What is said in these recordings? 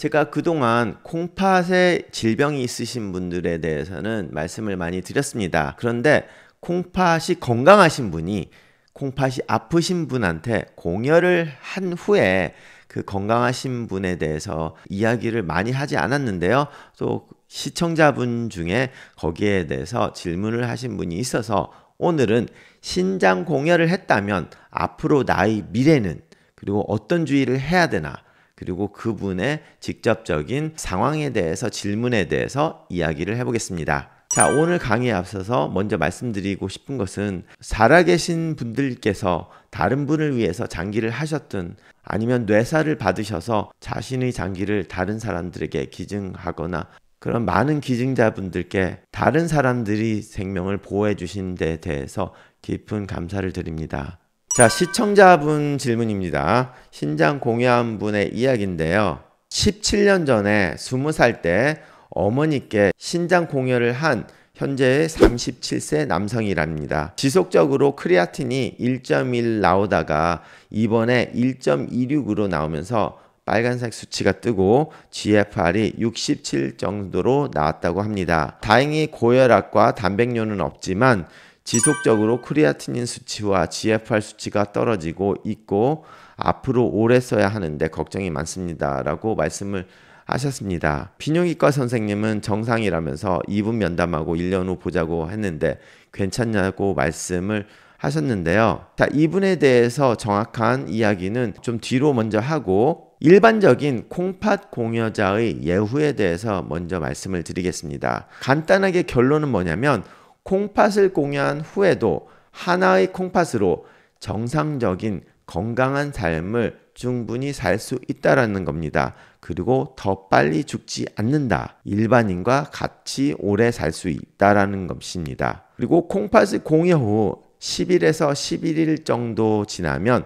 제가 그동안 콩팥에 질병이 있으신 분들에 대해서는 말씀을 많이 드렸습니다. 그런데 콩팥이 건강하신 분이 콩팥이 아프신 분한테 공여를 한 후에 그 건강하신 분에 대해서 이야기를 많이 하지 않았는데요. 또 시청자분 중에 거기에 대해서 질문을 하신 분이 있어서 오늘은 신장 공여를 했다면 앞으로 나의 미래는 그리고 어떤 주의를 해야 되나 그리고 그분의 직접적인 상황에 대해서 질문에 대해서 이야기를 해보겠습니다. 자, 오늘 강의에 앞서서 먼저 말씀드리고 싶은 것은 살아계신 분들께서 다른 분을 위해서 장기를 하셨든 아니면 뇌사를 받으셔서 자신의 장기를 다른 사람들에게 기증하거나 그런 많은 기증자분들께 다른 사람들이 생명을 보호해 주신 데 대해서 깊은 감사를 드립니다. 자, 시청자분 질문입니다. 신장 공유한분의 이야기인데요. 17년 전에 20살 때 어머니께 신장 공유를 한 현재의 37세 남성이랍니다. 지속적으로 크리아틴이 1.1 나오다가 이번에 1.26으로 나오면서 빨간색 수치가 뜨고 GFR이 67 정도로 나왔다고 합니다. 다행히 고혈압과 단백뇨는 없지만 지속적으로 크리아티닌 수치와 GFR 수치가 떨어지고 있고 앞으로 오래 써야 하는데 걱정이 많습니다. 라고 말씀을 하셨습니다. 비뇨기과 선생님은 정상이라면서 2분 면담하고 1년 후 보자고 했는데 괜찮냐고 말씀을 하셨는데요. 자, 이분에 대해서 정확한 이야기는 좀 뒤로 먼저 하고 일반적인 콩팥 공여자의 예후에 대해서 먼저 말씀을 드리겠습니다. 간단하게 결론은 뭐냐면 콩팥을 공유한 후에도 하나의 콩팥으로 정상적인 건강한 삶을 충분히 살 수 있다라는 겁니다. 그리고 더 빨리 죽지 않는다. 일반인과 같이 오래 살 수 있다라는 것입니다. 그리고 콩팥을 공여 후 10일에서 11일 정도 지나면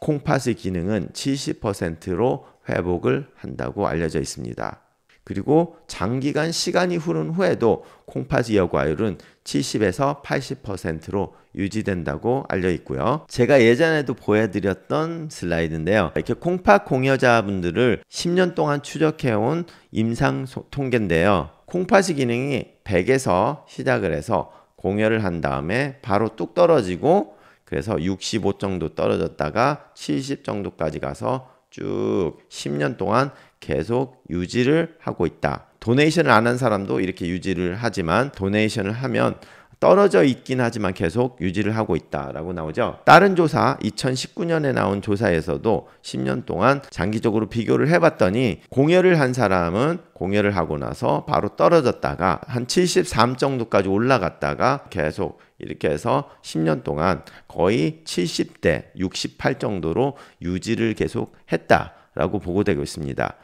콩팥의 기능은 70%로 회복을 한다고 알려져 있습니다. 그리고 장기간 시간이 흐른 후에도 콩팥 이여과율은 70에서 80%로 유지된다고 알려 있고요. 제가 예전에도 보여드렸던 슬라이드인데요. 이렇게 콩팥 공여자분들을 10년 동안 추적해온 임상 통계인데요. 콩팥의 기능이 100에서 시작을 해서 공여를 한 다음에 바로 뚝 떨어지고 그래서 65 정도 떨어졌다가 70 정도까지 가서 쭉 10년 동안 계속 유지를 하고 있다. 도네이션을 안 한 사람도 이렇게 유지를 하지만 도네이션을 하면 떨어져 있긴 하지만 계속 유지를 하고 있다라고 나오죠. 다른 조사 2019년에 나온 조사에서도 10년 동안 장기적으로 비교를 해봤더니 공여를 한 사람은 공여를 하고 나서 바로 떨어졌다가 한 73 정도까지 올라갔다가 계속 이렇게 해서 10년 동안 거의 70대 68 정도로 유지를 계속 했다라고 보고되고 있습니다.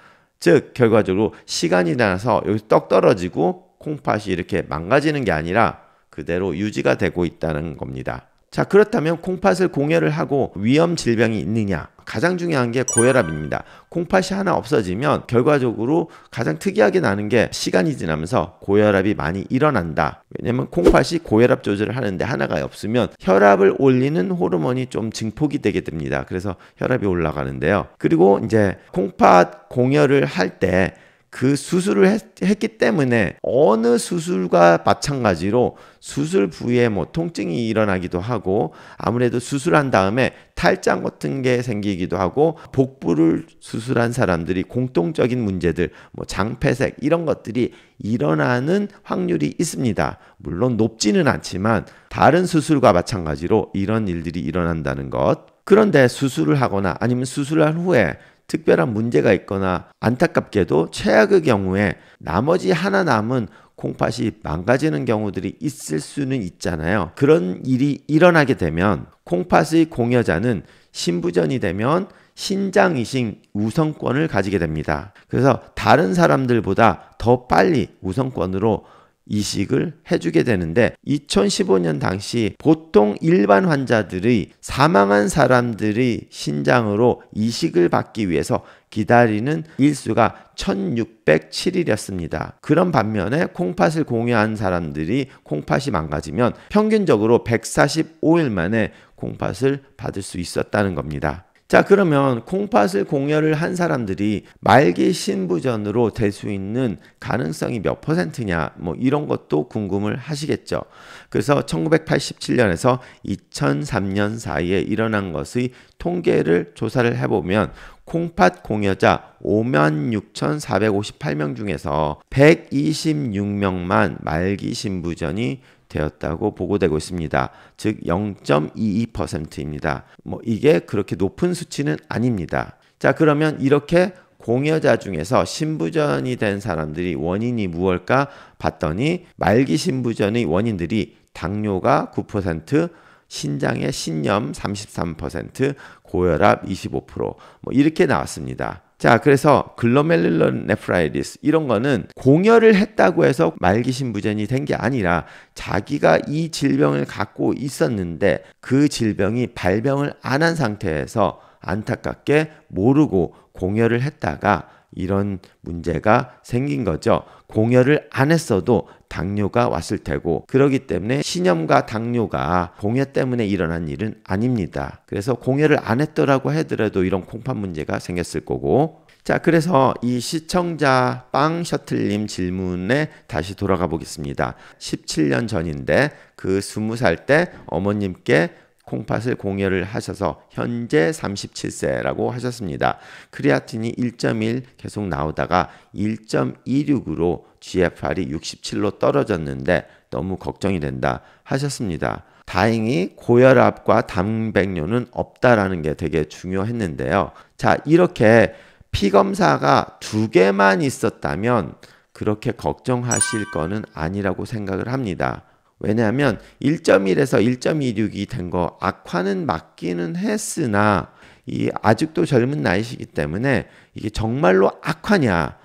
즉 결과적으로 시간이 나서 여기떡 떨어지고 콩팥이 이렇게 망가지는 게 아니라 그대로 유지가 되고 있다는 겁니다. 자, 그렇다면 콩팥을 공해를 하고 위험 질병이 있느냐? 가장 중요한 게 고혈압입니다. 콩팥이 하나 없어지면 결과적으로 가장 특이하게 나는 게 시간이 지나면서 고혈압이 많이 일어난다. 왜냐면 콩팥이 고혈압 조절을 하는데 하나가 없으면 혈압을 올리는 호르몬이 좀 증폭이 되게 됩니다. 그래서 혈압이 올라가는데요. 그리고 이제 콩팥 공혈을 할때 그 수술을 했, 기 때문에 어느 수술과 마찬가지로 수술 부위에 뭐 통증이 일어나기도 하고 아무래도 수술한 다음에 탈장 같은 게 생기기도 하고 복부를 수술한 사람들이 공통적인 문제들 뭐 장폐색 이런 것들이 일어나는 확률이 있습니다. 물론 높지는 않지만 다른 수술과 마찬가지로 이런 일들이 일어난다는 것. 그런데 수술을 하거나 아니면 수술한 후에 특별한 문제가 있거나 안타깝게도 최악의 경우에 나머지 하나 남은 콩팥이 망가지는 경우들이 있을 수는 있잖아요. 그런 일이 일어나게 되면 콩팥의 공여자는 신부전이 되면 신장이식 우선권을 가지게 됩니다. 그래서 다른 사람들보다 더 빨리 우선권으로 이식을 해주게 되는데 2015년 당시 보통 일반 환자들의 사망한 사람들의 신장으로 이식을 받기 위해서 기다리는 일수가 1607일이었습니다. 그런 반면에 콩팥을 공유한 사람들이 콩팥이 망가지면 평균적으로 145일 만에 콩팥을 받을 수 있었다는 겁니다. 자, 그러면 콩팥을 공여를 한 사람들이 말기 신부전으로 될 수 있는 가능성이 몇 퍼센트냐, 뭐 이런 것도 궁금을 하시겠죠. 그래서 1987년에서 2003년 사이에 일어난 것의 통계를 조사를 해보면 콩팥 공여자 5만 6,458명 중에서 126명만 말기 신부전이 되었다고 보고되고 있습니다. 즉 0.22%입니다. 뭐 이게 그렇게 높은 수치는 아닙니다. 자, 그러면 이렇게 공여자 중에서 신부전이 된 사람들이 원인이 무엇일까 봤더니 말기 신부전의 원인들이 당뇨가 9%, 신장의 신염 33%, 고혈압 25%뭐 이렇게 나왔습니다. 자, 그래서 글로멜룰러 네프라이디스 이런 거는 공여를 했다고 해서 말기신부전이 된 게 아니라 자기가 이 질병을 갖고 있었는데 그 질병이 발병을 안 한 상태에서 안타깝게 모르고 공여를 했다가 이런 문제가 생긴 거죠. 공여를 안 했어도 당뇨가 왔을 테고 그러기 때문에 신염과 당뇨가 공해 때문에 일어난 일은 아닙니다. 그래서 공해를 안 했더라고 해더라도 이런 콩팥 문제가 생겼을 거고 자, 그래서 이 시청자 빵 셔틀님 질문에 다시 돌아가 보겠습니다. 17년 전인데 그 20살 때 어머님께 콩팥을 공여를 하셔서 현재 37세라고 하셨습니다. 크리아틴이 1.1 계속 나오다가 1.26으로 GFR이 67로 떨어졌는데 너무 걱정이 된다 하셨습니다. 다행히 고혈압과 당백뇨는 없다라는 게 되게 중요했는데요. 자, 이렇게 피 검사가 두 개만 있었다면 그렇게 걱정하실 거는 아니라고 생각을 합니다. 왜냐하면 1.1에서 1.26이 된 거 악화는 맞기는 했으나 이 아직도 젊은 나이시기 때문에 이게 정말로 악화냐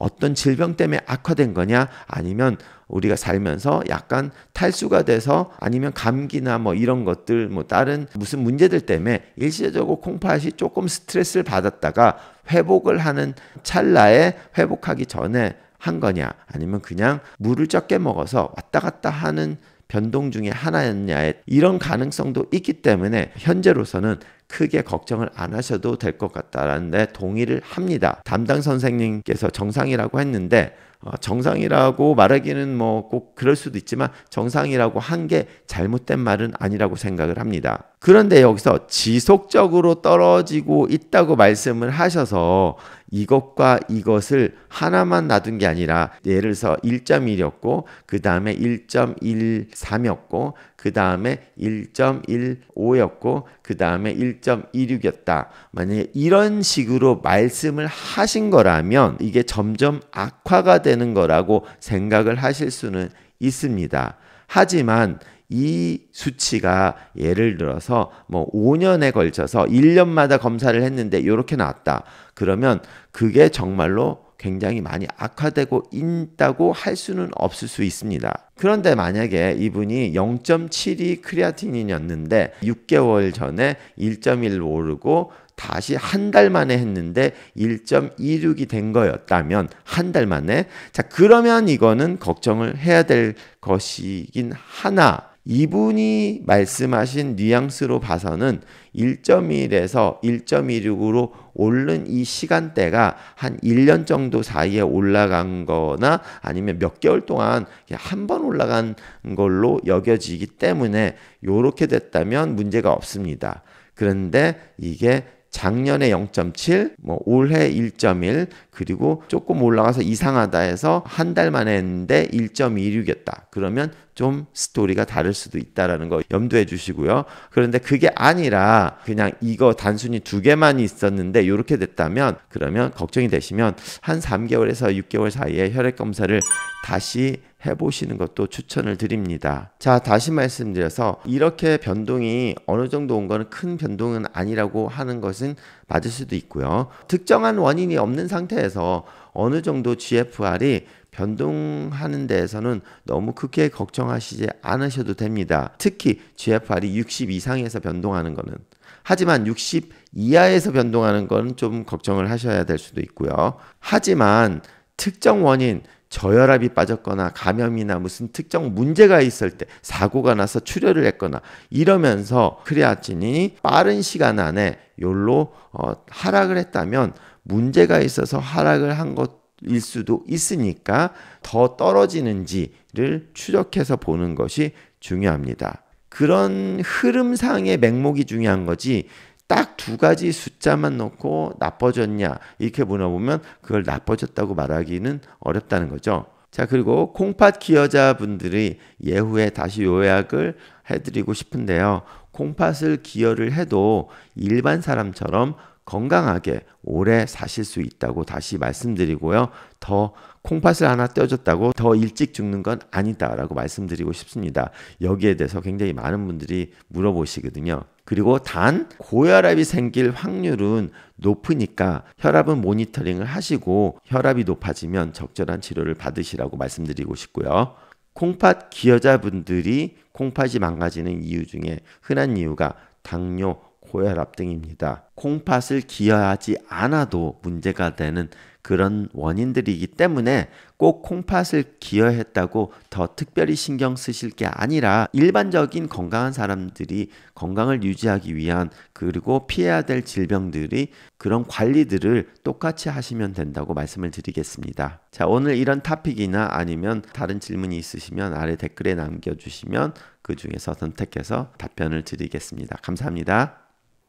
어떤 질병 때문에 악화된 거냐 아니면 우리가 살면서 약간 탈수가 돼서 아니면 감기나 뭐 이런 것들 뭐 다른 무슨 문제들 때문에 일시적으로 콩팥이 조금 스트레스를 받았다가 회복을 하는 찰나에 회복하기 전에 한 거냐 아니면 그냥 물을 적게 먹어서 왔다 갔다 하는 변동 중의 하나였냐에 이런 가능성도 있기 때문에 현재로서는 크게 걱정을 안 하셔도 될 것 같다라는데 동의를 합니다. 담당 선생님께서 정상이라고 했는데 어, 정상이라고 말하기는 뭐 꼭 그럴 수도 있지만 정상이라고 한 게 잘못된 말은 아니라고 생각을 합니다. 그런데 여기서 지속적으로 떨어지고 있다고 말씀을 하셔서 이것과 이것을 하나만 놔둔 게 아니라 예를 들어서 1.1이었고 그 다음에 1.13이었고 그 다음에 1.15였고 그 다음에 1 1 1 6이었다 만약에 이런 식으로 말씀을 하신 거라면 이게 점점 악화가 되는 거라고 생각을 하실 수는 있습니다. 하지만 이 수치가 예를 들어서 뭐 5년에 걸쳐서 1년마다 검사를 했는데 이렇게 나왔다. 그러면 그게 정말로 굉장히 많이 악화되고 있다고 할 수는 없을 수 있습니다. 그런데 만약에 이분이 0.7이 크레아틴인이었는데 6개월 전에 1.1 오르고 다시 한 달 만에 했는데 1.26이 된 거였다면 한 달 만에 자 그러면 이거는 걱정을 해야 될 것이긴 하나 이분이 말씀하신 뉘앙스로 봐서는 1.1에서 1.16으로 오른 이 시간대가 한 1년 정도 사이에 올라간 거나 아니면 몇 개월 동안 한 번 올라간 걸로 여겨지기 때문에 이렇게 됐다면 문제가 없습니다. 그런데 이게 작년에 0.7, 뭐 올해 1.1, 그리고 조금 올라가서 이상하다 해서 한 달 만에 했는데 1.26이었다. 그러면 좀 스토리가 다를 수도 있다라는 거 염두해 주시고요. 그런데 그게 아니라 그냥 이거 단순히 두 개만 있었는데 이렇게 됐다면 그러면 걱정이 되시면 한 3개월에서 6개월 사이에 혈액 검사를 다시 해보시는 것도 추천을 드립니다. 자, 다시 말씀드려서 이렇게 변동이 어느 정도 온 것은 큰 변동은 아니라고 하는 것은 맞을 수도 있고요. 특정한 원인이 없는 상태에서 어느 정도 GFR이 변동하는 데에서는 너무 크게 걱정하시지 않으셔도 됩니다. 특히 GFR이 60 이상에서 변동하는 것은 하지만 60 이하에서 변동하는 것은 좀 걱정을 하셔야 될 수도 있고요. 하지만 특정 원인 저혈압이 빠졌거나 감염이나 무슨 특정 문제가 있을 때 사고가 나서 출혈을 했거나 이러면서 크레아틴이 빠른 시간 안에 욜로 어, 하락을 했다면 문제가 있어서 하락을 한 것일 수도 있으니까 더 떨어지는지를 추적해서 보는 것이 중요합니다. 그런 흐름상의 맥목이 중요한 거지 딱두 가지 숫자만 넣고 나빠졌냐 이렇게 물어보면 그걸 나빠졌다고 말하기는 어렵다는 거죠. 자 그리고 콩팥 기여자분들이 예후에 다시 요약을 해드리고 싶은데요. 콩팥을 기여를 해도 일반 사람처럼 건강하게 오래 사실 수 있다고 다시 말씀드리고요. 더 콩팥을 하나 떼어줬다고 더 일찍 죽는 건 아니다라고 말씀드리고 싶습니다. 여기에 대해서 굉장히 많은 분들이 물어보시거든요. 그리고 단 고혈압이 생길 확률은 높으니까 혈압은 모니터링을 하시고 혈압이 높아지면 적절한 치료를 받으시라고 말씀드리고 싶고요. 콩팥 기여자분들이 콩팥이 망가지는 이유 중에 흔한 이유가 당뇨 고혈압 등입니다. 콩팥을 기여하지 않아도 문제가 되는 그런 원인들이기 때문에 꼭 콩팥을 기여했다고 더 특별히 신경 쓰실 게 아니라 일반적인 건강한 사람들이 건강을 유지하기 위한 그리고 피해야 될 질병들이 그런 관리들을 똑같이 하시면 된다고 말씀을 드리겠습니다. 자, 오늘 이런 타픽이나 아니면 다른 질문이 있으시면 아래 댓글에 남겨주시면 그 중에서 선택해서 답변을 드리겠습니다. 감사합니다.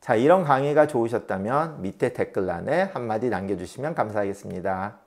자, 이런 강의가 좋으셨다면 밑에 댓글란에 한마디 남겨주시면 감사하겠습니다.